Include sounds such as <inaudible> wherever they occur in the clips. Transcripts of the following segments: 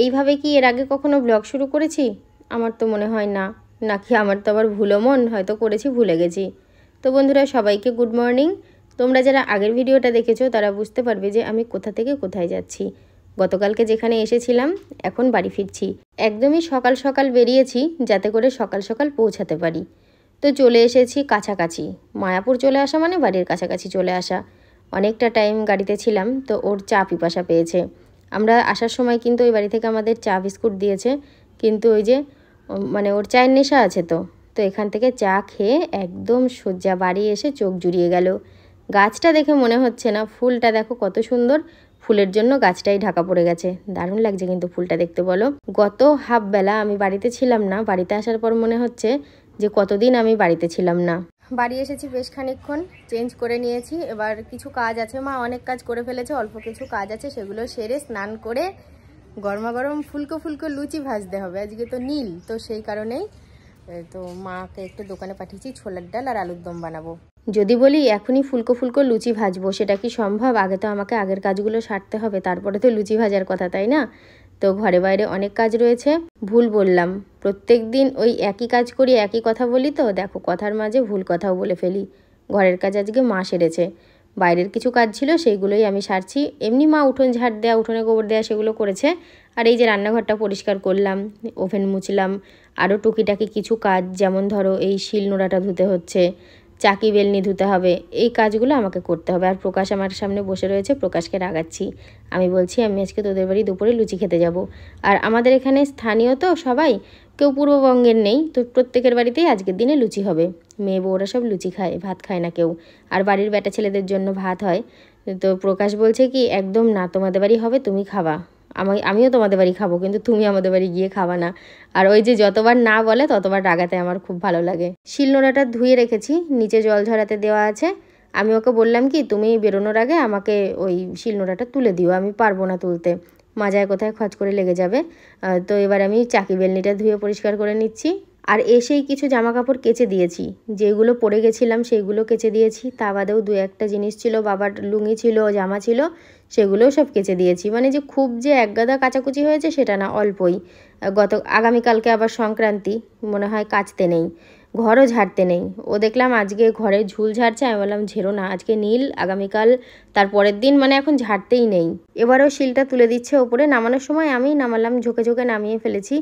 এইভাবে কি এর আগে কখনো ব্লগ শুরু করেছি আমার তো মনে হয় না নাকি আমার তো আবার ভুলো মন হয়তো করেছি ভুলে গেছি তো বন্ধুরা সবাইকে গুড মর্নিং তোমরা যারা আগের ভিডিওটা দেখেছো তারা বুঝতে পারবে যে আমি কোথা থেকে কোথায় যাচ্ছি গতকালকে যেখানে এসেছিলাম এখন বাড়ি ফিরছি একদমই সকাল সকাল বেরিয়েছি যাতে করে সকাল সকাল পৌঁছাতে পারি তো চলে এসেছি কাছাকাছি মায়াপুর চলে আসা মানে বাড়ির কাছাকাছি চলে আসা অনেকটা টাইম গাড়িতে ছিলাম তো ওর চা পিপাসা পেয়েছে আমরা আসার সময় কিন্তু ওই বাড়ি থেকে আমাদের চা বিস্কুট দিয়েছে কিন্তু ওই যে মানে ওর চায়ের নেশা আছে তো তো এখান থেকে চা খেয়ে একদম সজ্জা বাড়ি এসে চোখ জুড়িয়ে গেল গাছটা দেখে মনে হচ্ছে না ফুলটা দেখো কত সুন্দর ফুলের জন্য গাছটাই ঢাকা পড়ে গেছে দারুণ লাগছে কিন্তু ফুলটা দেখতে বলো গত হাফবেলা আমি বাড়িতে ছিলাম না বাড়িতে আসার পর মনে হচ্ছে যে কতদিন আমি বাড়িতে ছিলাম না বাড়ি এসেছি বেশ খানিক্ষণ চেঞ্জ করে নিয়েছি এবার কিছু কাজ আছে মা অনেক কাজ করে ফেলেছে অল্প কিছু কাজ আছে সেগুলো সেরে স্নান করে গরমা গরম ফুলকো ফুলকো লুচি ভাজতে হবে আজকে তো নীল তো সেই কারণেই তো মাকে একটু দোকানে পাঠিয়েছি ছোলার ডাল আর আলুর দম বানাবো যদি বলি এখনই ফুলকো ফুলকো লুচি ভাজবো সেটা কি সম্ভব আগে তো আমাকে আগের কাজগুলো সারতে হবে তারপরে তো লুচি ভাজার কথা তাই না তো ঘরে বাইরে অনেক কাজ রয়েছে ভুল বললাম প্রত্যেক দিন ওই একই কাজ করি একই কথা বলি তো দেখো কথার মাঝে ভুল কথাও বলে ফেলি ঘরের কাজ আজকে মা সেরেছে বাইরের কিছু কাজ ছিল সেইগুলোই আমি সারছি এমনি মা উঠোন ঝাড় দেওয়া উঠোনে গোবর দেওয়া সেগুলো করেছে আর এই যে রান্নাঘরটা পরিষ্কার করলাম ওভেন মুছলাম আরও টুকিটাকি কিছু কাজ যেমন ধরো এই শিল নোড়াটা ধুতে হচ্ছে চাকি বেলনি ধুতে হবে এই কাজগুলো আমাকে করতে হবে আর প্রকাশ আমার সামনে বসে রয়েছে প্রকাশকে রাগাচ্ছি আমি বলছি আমি আজকে তোদের বাড়ি দুপুরে লুচি খেতে যাব আর আমাদের এখানে স্থানীয় তো সবাই কেউ পূর্ববঙ্গের নেই তো প্রত্যেকের বাড়িতেই আজকের দিনে লুচি হবে মেয়ে বউরা সব লুচি খায় ভাত খায় না কেউ আর বাড়ির বেটা ছেলেদের জন্য ভাত হয় তো প্রকাশ বলছে কি একদম না তোমাদের বাড়ি হবে তুমি খাবা আমি আমিও তোমাদের বাড়ি খাবো কিন্তু তুমি আমাদের বাড়ি গিয়ে খাবা না আর ওই যে যতবার না বলে ততবার রাগাতে আমার খুব ভালো লাগে শিলনোড়াটা ধুয়ে রেখেছি নিচে জল ঝরাতে দেওয়া আছে আমি ওকে বললাম কি তুমি বেরোনোর আগে আমাকে ওই শিলনোড়াটা তুলে দিও আমি পারবো না তুলতে মাজায় কোথায় খচ করে লেগে যাবে তো এবার আমি চাকি বেলনিটা ধুয়ে পরিষ্কার করে নিচ্ছি আর এসেই কিছু জামা কাপড় কেচে দিয়েছি যেগুলো পরে গেছিলাম সেগুলো কেচে দিয়েছি তা বাদেও দু একটা জিনিস ছিল বাবার লুঙ্গি ছিল জামা ছিল সেগুলোও সব কেচে দিয়েছি মানে যে খুব যে একগাদা কাচাকুচি হয়েছে সেটা না অল্পই গত আগামীকালকে আবার সংক্রান্তি মনে হয় কাচতে নেই ঘরও ঝাড়তে নেই ও দেখলাম আজকে ঘরে ঝুল ঝাড়ছে আমি বললাম ঝেরো না আজকে নীল আগামীকাল তার পরের দিন মানে এখন ঝাড়তেই নেই এবারও শিলটা তুলে দিচ্ছে ওপরে নামানোর সময় আমি নামালাম ঝোঁকে ঝোঁকে নামিয়ে ফেলেছি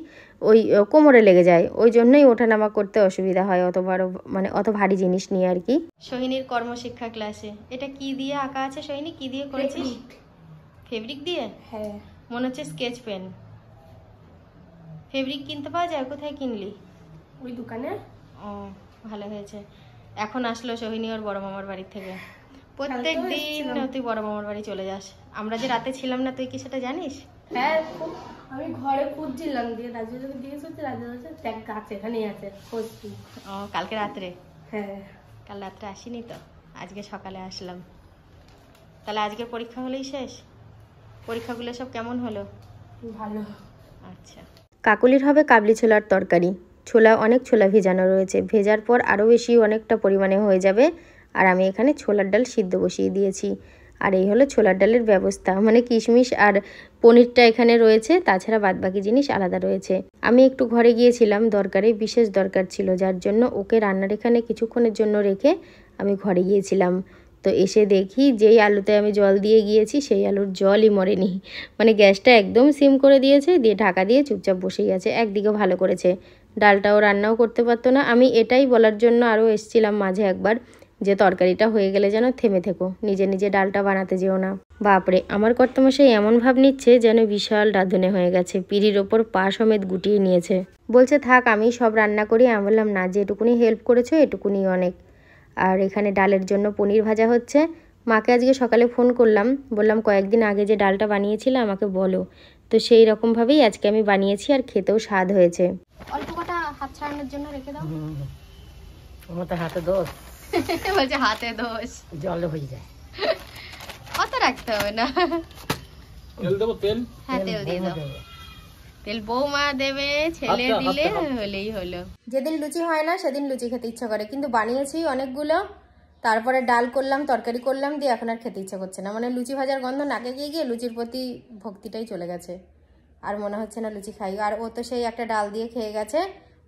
ওই কোমরে লেগে যায় ওই জন্যই ওঠা নামা করতে অসুবিধা হয় অত বড় মানে অত ভারী জিনিস নিয়ে আর কি সোহিনীর কর্মশিক্ষা ক্লাসে এটা কি দিয়ে আঁকা আছে সোহিনী কি দিয়ে করেছিস ফেব্রিক দিয়ে হ্যাঁ মনে হচ্ছে স্কেচ পেন ফেব্রিক কিনতে পাওয়া যায় কোথায় কিনলি ওই দোকানে ও ভালো হয়েছে এখন আসলো সোহিনী ওর বড় মামার বাড়ি থেকে প্রত্যেক দিন তুই বড় মামার বাড়ি চলে যাস আমরা যে রাতে ছিলাম না তুই কি সেটা জানিস হ্যাঁ, ঘরে ও কালকে রাত্রে হ্যাঁ কাল রাত্রে তো আজকে সকালে আসলাম তাহলে পরীক্ষা হলেই শেষ পরীক্ষাগুলো সব কেমন হলো ভালো আচ্ছা কাকুলির হবে কাবলি ছোলার তরকারি ছোলা অনেক ছোলা ভেজানো রয়েছে ভেজার পর আরও বেশি অনেকটা পরিমাণে হয়ে যাবে আর আমি এখানে ছোলার ডাল সিদ্ধ বসিয়ে দিয়েছি আর এই হলো ছোলার ডালের ব্যবস্থা মানে কিশমিশ আর পনিরটা এখানে রয়েছে তাছাড়া বাদবাকি জিনিস আলাদা রয়েছে আমি একটু ঘরে গিয়েছিলাম দরকারে বিশেষ দরকার ছিল যার জন্য ওকে রান্নার এখানে কিছুক্ষণের জন্য রেখে আমি ঘরে গিয়েছিলাম তো এসে দেখি যেই আলুতে আমি জল দিয়ে গিয়েছি সেই আলুর জলই মরেনি মানে গ্যাসটা একদম সিম করে দিয়েছে দিয়ে ঢাকা দিয়ে চুপচাপ বসে গেছে একদিকে ভালো করেছে ডালটাও রান্নাও করতে পারতো না আমি এটাই বলার জন্য আরও এসছিলাম মাঝে একবার যে তরকারিটা হয়ে গেলে যেন থেমে থেকো নিজে নিজে ডালটা বানাতে যেও না বাপরে আমার কর্তমশাই এমন ভাব নিচ্ছে যেন বিশাল রাঁধুনে হয়ে গেছে পিড়ির ওপর পা সমেত গুটিয়ে নিয়েছে বলছে থাক আমি সব রান্না করি আমি বললাম না যেটুকুনি হেল্প করেছো এটুকুনি অনেক আর এখানে ডালের জন্য পনির ভাজা হচ্ছে মাকে আজকে সকালে ফোন করলাম বললাম কয়েকদিন আগে যে ডালটা বানিয়েছিলে আমাকে বলো তো সেই রকমভাবেই আজকে আমি বানিয়েছি আর খেতেও স্বাদ হয়েছে রান্নার জন্য রেখে দাও আমার হাতে দোষ <laughs> বলছে হাতে দোষ জল হয়ে যায় অত রাখতে হবে না তেল দেবো তেল হ্যাঁ তেল দিয়ে দাও তেল বৌমা দেবে ছেলে আচ্ছা, দিলে আচ্ছা, আচ্ছা। হলেই হলো যেদিন লুচি হয় না সেদিন লুচি খেতে ইচ্ছা করে কিন্তু বানিয়েছি অনেকগুলো তারপরে ডাল করলাম তরকারি করলাম দিয়ে এখন আর খেতে ইচ্ছা করছে না মানে লুচি ভাজার গন্ধ নাকে গিয়ে গিয়ে লুচির প্রতি ভক্তিটাই চলে গেছে আর মনে হচ্ছে না লুচি খাই আর ও তো সেই একটা ডাল দিয়ে খেয়ে গেছে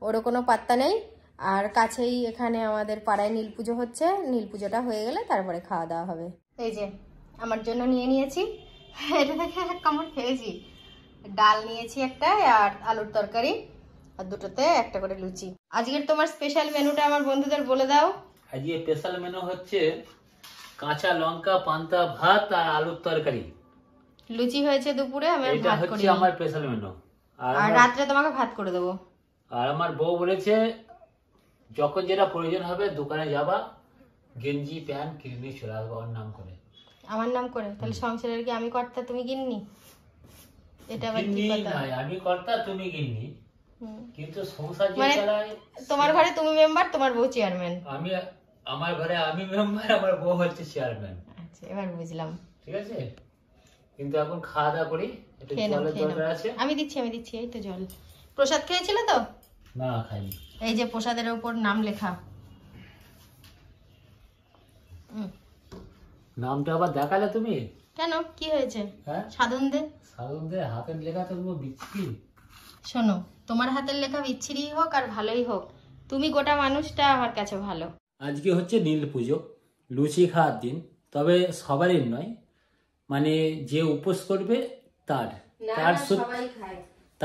ওরও কোনো পাত্তা নেই আর কাছেই এখানে আমাদের পাড়ায় নীল পুজো হচ্ছে নীল পুজোটা হয়ে গেলে তারপরে খাওয়া দাওয়া হবে এই যে আমার জন্য নিয়ে নিয়েছি এটা দেখে এক কামড় খেয়েছি ডাল নিয়েছি একটা আর আলুর তরকারি আর দুটোতে একটা করে লুচি আজকের তোমার স্পেশাল মেনুটা আমার বন্ধুদের বলে দাও আজকে স্পেশাল মেনু হচ্ছে কাঁচা লঙ্কা পান্তা ভাত আর আলুর তরকারি লুচি হয়েছে দুপুরে আমি ভাত করি আমার স্পেশাল মেনু আর রাত্রে তোমাকে ভাত করে দেবো আর আমার বউ বলেছে যখন যেটা প্রয়োজন হবে দোকানে যাবা গেঞ্জি প্যান্ট কিনে চলে আসবো আমার নাম করে আমার নাম করে তাহলে সংসারের কি আমি কর্তা তুমি কিননি এটা আবার কি কথা আমি কর্তা তুমি কিননি কিন্তু সংসার যে মানে চালায় তোমার ঘরে তুমি মেম্বার তোমার বউ চেয়ারম্যান আমি আমার ঘরে আমি মেম্বার আমার বউ হচ্ছে চেয়ারম্যান আচ্ছা এবার বুঝলাম ঠিক আছে কিন্তু এখন খাওয়া দাওয়া করি একটু জলের দরকার আছে আমি দিচ্ছি আমি দিচ্ছি এই তো জল প্রসাদ খেয়েছিলে তো না খাইনি এই যে প্রসাদের উপর নাম লেখা নামটা আবার দেখালে তুমি কেন কি হয়েছে হ্যাঁ? সাধন দে হাতের লেখা তো বিচ্ছিরি শোনো তোমার হাতের লেখা বিচ্ছিরি হোক আর ভালোই হোক তুমি গোটা মানুষটা আমার কাছে ভালো আজকে হচ্ছে নীল পুজো লুচি খাওয়ার দিন তবে সবারই নয় মানে যে উপোস করবে তার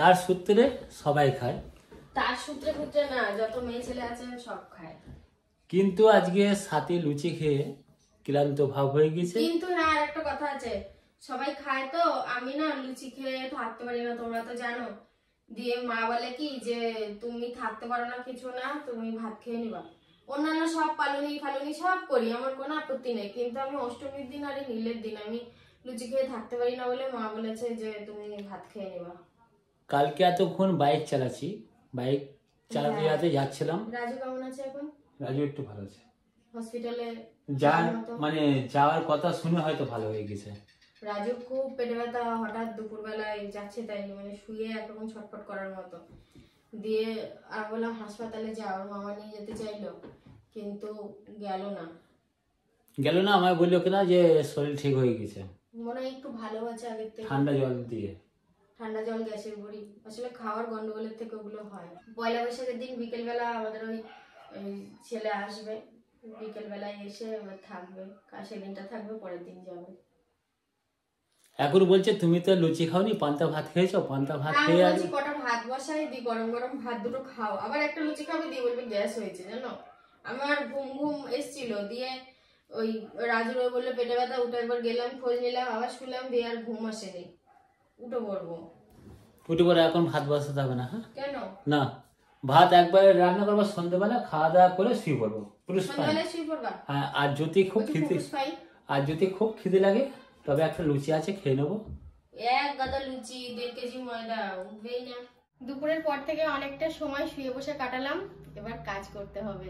তার সূত্রে সবাই খায় তার সূত্রে সূত্রে না যত মেয়ে ছেলে আছে সব খায় কিন্তু আজকে সাথে লুচি খেয়ে ক্লান্ত ভাব হয়ে গেছে কিন্তু না হ্যাঁ, আর একটা কথা আছে সবাই খায় তো আমি না লুচি খেয়ে থাকতে পারি না তোমরা তো জানো দিয়ে মা বলে কি যে তুমি থাকতে পারো না কিছু না তুমি ভাত খেয়ে নিবা অন্যান্য সব পালনি ফালনি সব করি আমার কোনো আপত্তি নেই কিন্তু আমি অষ্টমীর দিন আর নীলের দিন আমি লুচি খেয়ে থাকতে পারি না বলে মা বলেছে যে তুমি ভাত খেয়ে নিবা কালকে এতক্ষণ বাইক চালাচ্ছি বাইক হ্যাঁ। চালাতে যাচ্ছিলাম রাজু কেমন আছে এখন রাজু একটু ভালো আছে হসপিটালে যার মানে যাওয়ার কথা শুনে হয়তো ভালো হয়ে গেছে রাজু খুব পেটে ব্যথা হঠাৎ দুপুরবেলায় যাচ্ছে তাই মানে শুয়ে একরকম ছটফট করার মতো দিয়ে আর বললাম হাসপাতালে যাওয়ার মামা নিয়ে যেতে চাইলো কিন্তু গেল না গেল না আমায় বললো কিনা যে শরীর ঠিক হয়ে গেছে মনে হয় একটু ভালো আছে আগের থেকে ঠান্ডা জল দিয়ে ঠান্ডা জল গ্যাসের ভরি আসলে খাওয়ার গন্ডগোলের থেকে ওগুলো হয় পয়লা বৈশাখের দিন বিকেলবেলা আমাদের ওই ছেলে আসবে বিকেলবেলায় এসে থাকবে সেদিনটা থাকবে পরের দিন যাবে এখন বলছে তুমি তো লুচি খাওনি পান্তা ভাত খেয়েছো পান্তা ভাত হ্যাঁ, খেয়ে আছি কটা ভাত বসাই দি গরম গরম ভাত দুটো খাও আবার একটা লুচি খাবে দিয়ে বলবে গ্যাস হয়েছে জানো আমার ঘুম ঘুম এসছিল দিয়ে ওই রাজুর বললো পেটে ব্যথা উঠে একবার গেলাম খোঁজ নিলাম আবার শুনলাম দিয়ে আর ঘুম আসেনি উঠে উঠে এখন ভাত বসাতে হবে না হ্যাঁ কেন না ভাত একবারে রান্না করবো সন্ধ্যেবেলা খাওয়া দাওয়া করে শুয়ে পড়বো পুরুষ হ্যাঁ আর যদি খুব খিদে আর যদি খুব খিদে লাগে তবে একটা লুচি আছে খেয়ে নেবো এক গাদা লুচি দেড় কেজি ময়দা উঠবেই না দুপুরের পর থেকে অনেকটা সময় শুয়ে বসে কাটালাম এবার কাজ করতে হবে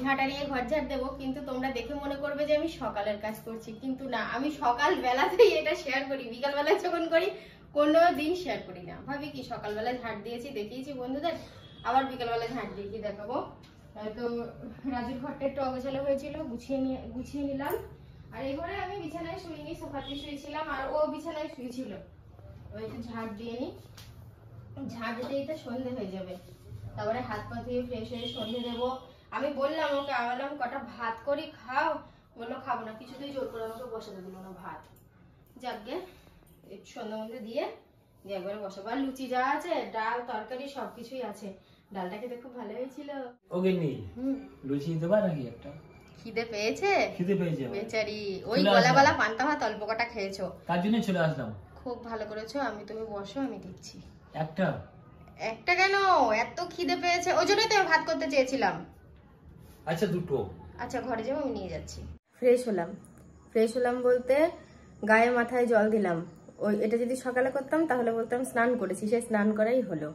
ঝাঁটারিয়ে ঘর ঝাঁট দেবো কিন্তু তোমরা দেখে মনে করবে যে আমি সকালের কাজ করছি কিন্তু না আমি সকাল বেলাতেই এটা শেয়ার করি বিকালবেলা যখন করি কোনো দিন শেয়ার করি না ভাবি কি সকালবেলা ঝাঁট দিয়েছি দেখিয়েছি বন্ধুদের আবার বিকালবেলা ঝাঁট দিয়ে কি দেখাবো তো রাজুর ঘরটা একটু অগোছালো হয়েছিল গুছিয়ে নিয়ে গুছিয়ে নিলাম আর এই ঘরে আমি বিছানায় শুইনি সোফাতে শুয়েছিলাম আর ও বিছানায় শুয়েছিল ওই একটু ঝাঁট দিয়ে নি ঝাঁট দিতেই তো সন্ধে হয়ে যাবে তারপরে হাত পা ধুয়ে ফ্রেশ হয়ে সন্ধে দেবো আমি বললাম ওকে বললাম কটা ভাত করি খাও বললো খাবো না কিছুতেই জোর করে আমাকে বসাতে দিল না ভাত যাকে সন্ধ্যা মধ্যে দিয়ে দিয়ে একবারে বসাবো আর লুচি যা আছে ডাল তরকারি কিছুই আছে ডালটা খেতে খুব ভালো হয়েছিল ওকে নি লুচি নাকি একটা খিদে পেয়েছে খিদে পেয়েছে বেচারি ওই গলা গলা পান্তা ভাত অল্প কটা খেয়েছো তার জন্য চলে আসলাম খুব ভালো করেছো আমি তুমি বসো আমি দিচ্ছি একটা একটা কেন এত খিদে পেয়েছে ওই জন্যই তো আমি ভাত করতে চেয়েছিলাম আচ্ছা দুটো আচ্ছা ঘরে যাবো আমি নিয়ে যাচ্ছি ফ্রেশ হলাম ফ্রেশ হলাম বলতে গায়ে মাথায় জল দিলাম ওই এটা যদি সকালে করতাম তাহলে বলতাম স্নান করেছি সে স্নান করাই হলো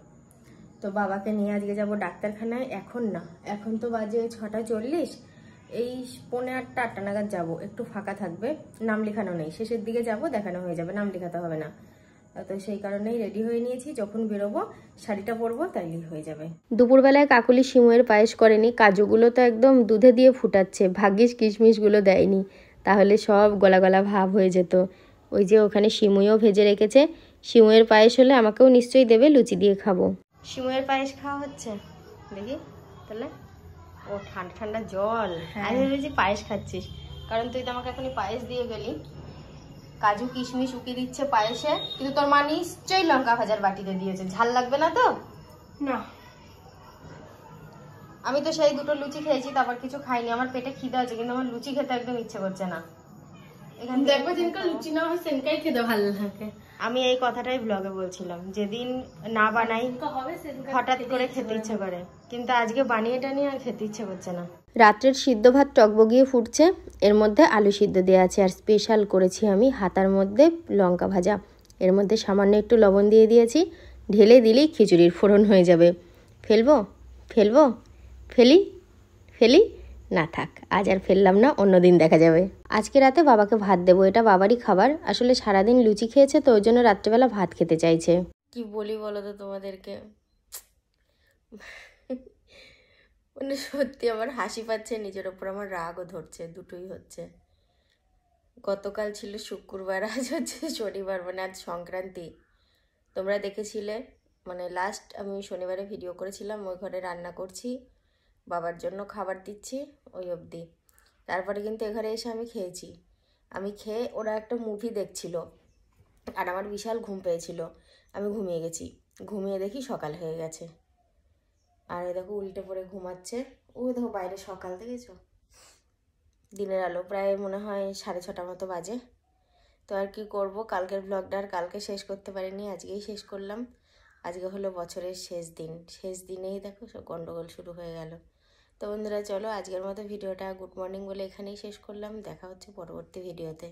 তো বাবাকে নিয়ে আজকে যাব ডাক্তারখানায় এখন না এখন তো বাজে ছটা চল্লিশ এই পনেরো আটটা আটটা নাগাদ যাবো একটু ফাঁকা থাকবে নাম লেখানো নেই শেষের দিকে যাব দেখানো হয়ে যাবে নাম লেখাতে হবে না তো সেই কারণেই রেডি হয়ে নিয়েছি যখন বেরোবো শাড়িটা পরবো তাইলেই হয়ে যাবে দুপুরবেলায় কাকুলি সিমুয়ের পায়েস করেনি কাজুগুলো তো একদম দুধে দিয়ে ফুটাচ্ছে ভাগ্যিস কিশমিশগুলো দেয়নি তাহলে সব গলা গলা ভাব হয়ে যেত ওই যে ওখানে সিমুইও ভেজে রেখেছে সিমুয়ের পায়েস হলে আমাকেও নিশ্চয়ই দেবে লুচি দিয়ে খাবো সিমুয়ের পায়েস খাওয়া হচ্ছে দেখি তাহলে ও ঠান্ডা ঠান্ডা জল হ্যাঁ। আমি ভেবেছি পায়েস খাচ্ছিস কারণ তুই তো আমাকে এখনই পায়েস দিয়ে গেলি কাজু কিশমিশ উকি দিচ্ছে পায়েসে কিন্তু তোর মা নিশ্চয়ই লঙ্কা ভাজার বাটিতে দিয়েছে ঝাল লাগবে না তো না আমি তো সেই দুটো লুচি খেয়েছি তারপর কিছু খাইনি আমার পেটে খিদে আছে কিন্তু আমার লুচি খেতে একদম ইচ্ছে করছে না দেখো লুচি না হয় সেনকাই খেতে ভালো লাগে আমি এই কথাটাই ব্লগে বলছিলাম যেদিন না বানাই হঠাৎ করে খেতে ইচ্ছে করে কিন্তু আজকে বানিয়ে টানিয়ে আর খেতে ইচ্ছে করছে না রাত্রের সিদ্ধ ভাত টকবগিয়ে ফুটছে এর মধ্যে আলু সিদ্ধ দেওয়া আছে আর স্পেশাল করেছি আমি হাতার মধ্যে লঙ্কা ভাজা এর মধ্যে সামান্য একটু লবণ দিয়ে দিয়েছি ঢেলে দিলেই খিচুড়ির ফোড়ন হয়ে যাবে ফেলবো ফেলবো ফেলি ফেলি না থাক আজ আর ফেললাম না অন্যদিন দেখা যাবে আজকে রাতে বাবাকে ভাত দেবো এটা বাবারই খাবার আসলে সারাদিন লুচি খেয়েছে তো ওই জন্য রাত্রেবেলা ভাত খেতে চাইছে কি বলি বলো তো তোমাদেরকে মানে সত্যি আমার হাসি পাচ্ছে নিজের ওপর আমার রাগও ধরছে দুটোই হচ্ছে গতকাল ছিল শুক্রবার আজ হচ্ছে শনিবার মানে আজ সংক্রান্তি তোমরা দেখেছিলে মানে লাস্ট আমি শনিবারে ভিডিও করেছিলাম ওই ঘরে রান্না করছি বাবার জন্য খাবার দিচ্ছি ওই অবধি তারপরে কিন্তু এঘরে এসে আমি খেয়েছি আমি খেয়ে ওরা একটা মুভি দেখছিল আর আমার বিশাল ঘুম পেয়েছিল আমি ঘুমিয়ে গেছি ঘুমিয়ে দেখি সকাল হয়ে গেছে আর এ দেখো উল্টে পড়ে ঘুমাচ্ছে ও দেখো বাইরে সকাল দেখেছো দিনের আলো প্রায় মনে হয় সাড়ে ছটা মতো বাজে তো আর কি করব কালকের ব্লগটা আর কালকে শেষ করতে পারিনি আজকেই শেষ করলাম আজকে হলো বছরের শেষ দিন শেষ দিনেই দেখো সব গন্ডগোল শুরু হয়ে গেল তো বন্ধুরা চলো আজকের মতো ভিডিওটা গুড মর্নিং বলে এখানেই শেষ করলাম দেখা হচ্ছে পরবর্তী ভিডিওতে